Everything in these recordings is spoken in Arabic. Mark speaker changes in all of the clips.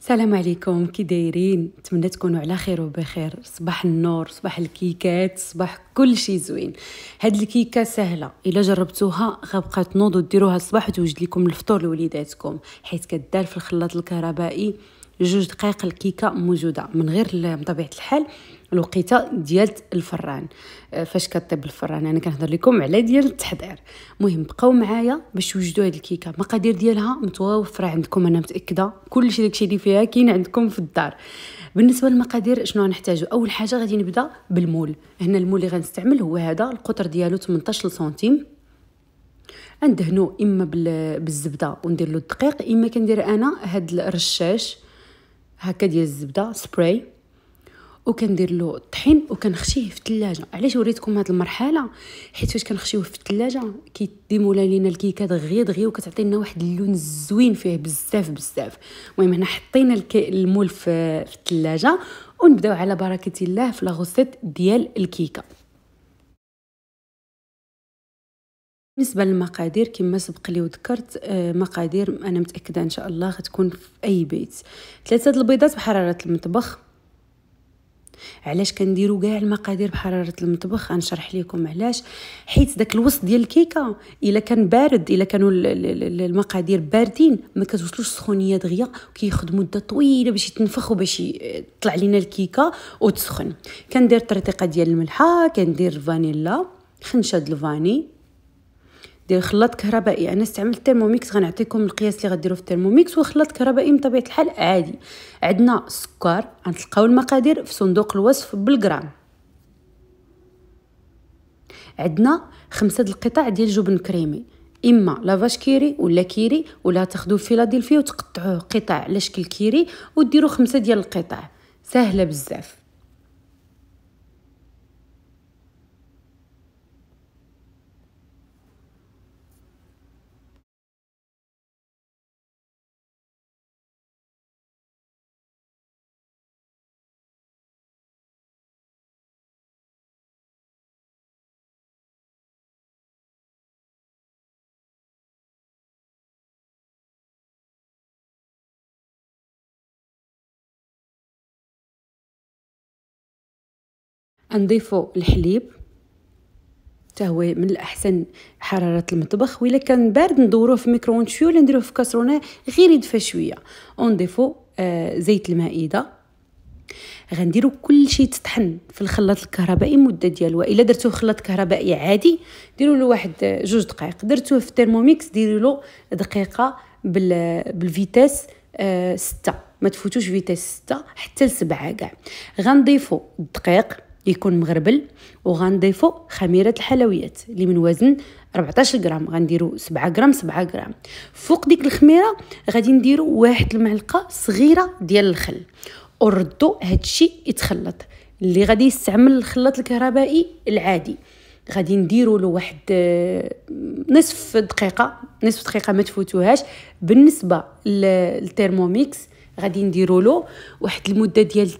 Speaker 1: السلام عليكم كي دايرين نتمنى تكونوا على خير وبخير صباح النور صباح الكيكات صباح كل شيء زوين هاد الكيكه سهله الا جربتوها غبقى تنوضوا ديروها الصباح وتوجد لكم الفطور لوليداتكم حيت كدار في الخلاط الكهربائي جوج دقائق الكيكه موجوده من غير بطبيعه الحال الوقيته ديال الفران آه، فاش كطيب الفران انا كنهضر لكم على ديال التحضير مهم بقاو معايا باش توجدوا هاد الكيكه المقادير ديالها متوفره عندكم انا متاكده كلشي داكشي اللي فيها كاين عندكم في الدار بالنسبه للمقادير شنو غنحتاجو اول حاجه غادي نبدا بالمول هنا المول اللي غنستعمل هو هذا القطر ديالو 18 سنتيم ندهنو اما بالزبده وندير له الدقيق اما كندير انا هاد الرشاش هكا ديال الزبده سبراي وكندير له الطحين وكنخشيه في الثلاجه علاش وريتكم هذه المرحله حيت فاش كنخشيوه في الثلاجه كيديمولا لينا الكيكه دغيا دغيا وكتعطينا واحد اللون زوين فيه بزاف بزاف المهم هنا حطينا المول في الثلاجه ونبداو على بركه الله في لاغوسيت ديال الكيكه بالنسبه للمقادير كما سبق لي وذكرت آه، مقادير انا متاكده ان شاء الله غتكون في اي بيت ثلاثه البيضات بحراره المطبخ علاش كنديروا كاع المقادير بحراره المطبخ غنشرح لكم علاش حيت داك الوسط ديال الكيكه الا كان بارد الا كانوا المقادير باردين ما كتوصلوش السخونيه دغيا كياخذ مده طويله باش يتنفخ وباش يطلع لينا الكيكه وتسخن كندير الطريقه ديال الملحه كندير الفانيلا خنشه د الفاني دير خلاط كهربائي انا استعملت الترموميكس غنعطيكم القياس اللي غديروا في الترموميكس وخلاط كهربائي بطبيعه الحال عادي عندنا السكر غنتلقاو المقادير في صندوق الوصف بالغرام عندنا خمسه القطع ديال الجبن كريمي اما لافاش كيري ولا كيري ولا تاخذوا فيلادلفيا وتقطعوه قطع على شكل كيري وديروا خمسه ديال القطع سهله بزاف نضيفو الحليب هو من الاحسن حراره المطبخ ولا كان بارد ندوروه في شويه ولا نديروه في كاسرونه غير يدفى شويه ونضيفو آه زيت المائده غنديرو كل شيء تطحن في الخلاط الكهربائي مدة ديالو الا درتوه خلاط كهربائي عادي ديروا له واحد جوج دقائق درتوه في الترموميكس ديروا له دقيقه بال بالفيتاس آه ستة ما تفوتوش فيتاس ستة حتى لسبعة كاع غنضيفو الدقيق يكون مغربل وغنضيفو خميره الحلويات اللي من وزن 14 غرام غنديرو 7 غرام 7 غرام فوق ديك الخميره غادي نديرو واحد المعلقه صغيره ديال الخل وردو هادشي يتخلط اللي غادي يستعمل الخلاط الكهربائي العادي غادي نديرو له واحد آه، نصف دقيقه نصف دقيقه ما تفوتوهاش بالنسبه للترموميكس غادي نديرو له واحد المده ديال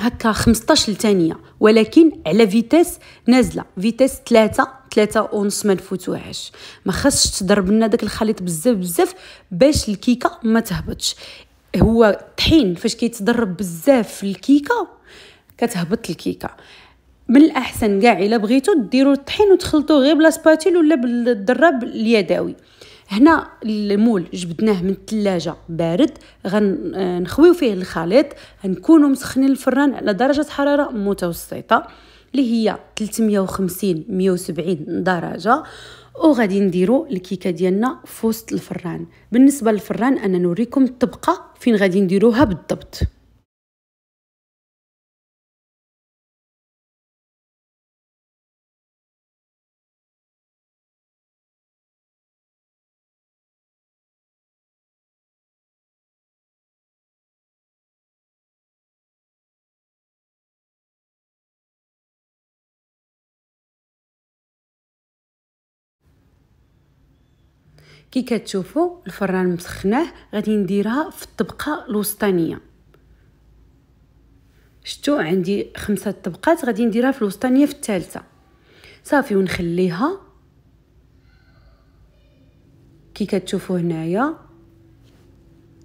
Speaker 1: هكا 15 ثانيه ولكن على فيتاس نازله فيتاس 3 3 ونص ما نفوتوهاش ما خصش تضرب لنا داك الخليط بزاف بزاف باش الكيكه ما تهبطش هو الطحين فاش كيتضرب بزاف في الكيكه كتهبط الكيكه من الاحسن كاع الا بغيتو ديروا الطحين وتخلطوه غير بلا سباتيل ولا بالدراب اليدوي هنا المول جبدناه من الثلاجه بارد غنخويو فيه الخليط غنكونوا مسخنين الفران على درجه حراره متوسطه اللي هي 350 170 درجه وغادي نديرو الكيكه ديالنا في وسط الفران بالنسبه للفران انا نوريكم الطبقه فين غادي نديروها بالضبط كي كتشوفوا الفران مسخناه غادي نديرها في الطبقه الوسطانيه شتو عندي خمسة طبقات غادي نديرها في الوسطانيه في الثالثه صافي ونخليها كي كتشوفوا هنايا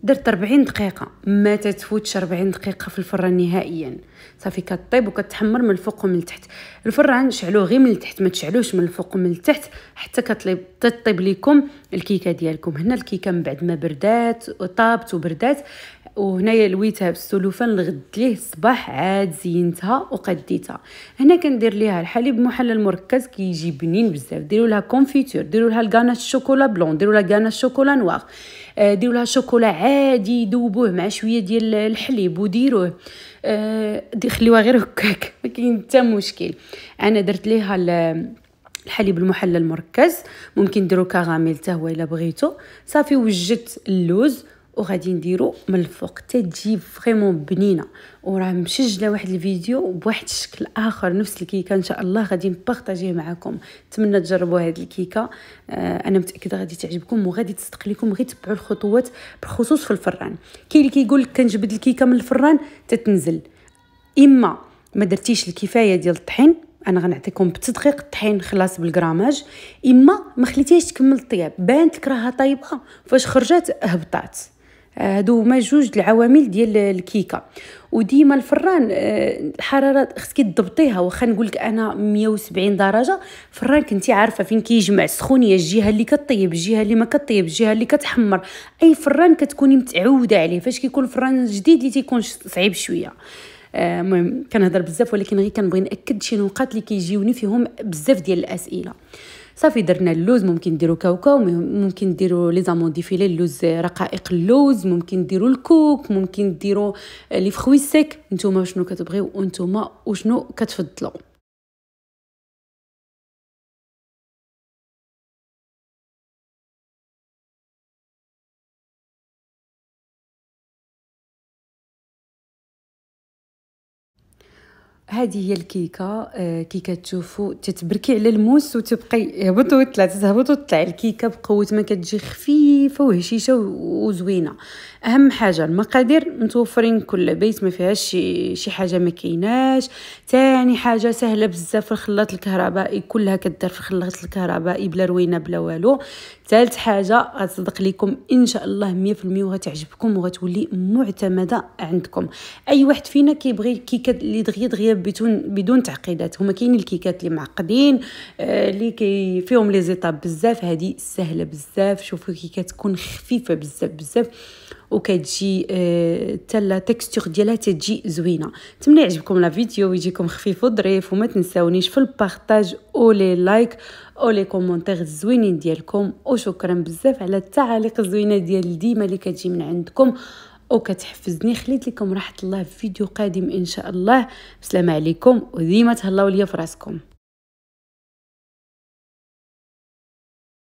Speaker 1: درت 40 دقيقه ما تتفوتش 40 دقيقه في الفران نهائيا صافي كطيب وكتحمر من الفوق ومن التحت الفران شعلوه غير من التحت ما تشعلوش من الفوق ومن التحت حتى كطيب تطيب لكم الكيكه ديالكم هنا الكيكه من بعد ما بردات وطابت وبردات وهنايا لويتها بالسلوفان لغد ليه الصباح عاد زينتها وقديتها هنا كندير ليها الحليب محلل مركز كيجي كي بنين بزاف ديروا لها كونفيتور ديروا لها الكاناش شوكولا بلون ديروا لها كاناش شوكولا نوار آه، ديروا لها شوكولا عادي دوبوه مع شويه ديال الحليب وديروه آه، دي خليوها غير هكاك ما كاين حتى مشكل انا درت ليها الحليب المحلل المركز ممكن ديروا كراميل حتى هو الا بغيتو صافي وجدت اللوز وغادي نديرو من الفوق تتجي فريمون بنينه وراه مسجله واحد الفيديو بواحد الشكل اخر نفس الكيكه ان شاء الله غادي نبارطاجيه معكم نتمنى تجربوا هذه الكيكه آه انا متاكده غادي تعجبكم وغادي تصدق لكم غير تبعوا الخطوات بالخصوص في الفران كاين اللي كيقول لك كنجبد الكيكه من الفران تتنزل اما ما درتيش الكفايه ديال الطحين انا غنعطيكم بتدقيق الطحين خلاص بالغراماج اما ما خليتيهاش تكمل الطياب بانت كراها راها طايبه فاش خرجت هبطات هادو هما جوج العوامل ديال الكيكه وديما الفران آه، الحراره خصك تضبطيها واخا نقول لك انا 170 درجه فران كنتي عارفه فين كيجمع السخونيه الجهه اللي كطيب الجهه اللي ما كطيب الجهه اللي كتحمر اي فران كتكوني متعوده عليه فاش كيكون الفران جديد اللي تيكون صعيب شويه آه، المهم كنهضر بزاف ولكن غير كنبغي ناكد شي نقاط اللي كيجيوني فيهم بزاف ديال الاسئله صافي درنا اللوز ممكن نديرو كاوكاو ممكن نديرو لي فيلي اللوز رقائق اللوز ممكن نديرو الكوك ممكن نديرو لي فخوي سيك نتوما شنو كتبغيو وانتوما وشنو كتفضلوا هذه هي الكيكه آه، كي كتشوفوا تتبركي على الموس وتبقي هبط وتطلع تهبط وتطلع الكيكه بقوه ما كتجي خفيفه وهشيشه وزوينه اهم حاجه المقادير متوفرين كل بيت ما فيهاش شي, شي حاجه ما كيناش تاني حاجه سهله بزاف في الخلاط الكهربائي كلها كدار في الخلاط الكهربائي بلا روينه بلا والو ثالث حاجه غتصدق لكم ان شاء الله المية وغتعجبكم وغتولي معتمده عندكم اي واحد فينا كيبغي الكيكه اللي دغيا دغيا بدون بدون تعقيدات هما كاين الكيكات اللي معقدين آه، اللي كي فيهم لي زيطاب بزاف هذه سهله بزاف شوفوا كيكات تكون خفيفه بزاف بزاف وكتجي آه، حتى لا تيكستور ديالها تجي زوينه نتمنى يعجبكم لا فيديو ويجيكم خفيف وظريف وما تنساونيش في البارطاج او لي لايك او لي كومونتير الزوينين ديالكم وشكرا بزاف على التعاليق الزوينه ديال ديما اللي كتجي من عندكم وكتحفزني خليت لكم راحه الله في فيديو قادم ان شاء الله بسلامه عليكم وديما تهلاو ليا فراسكم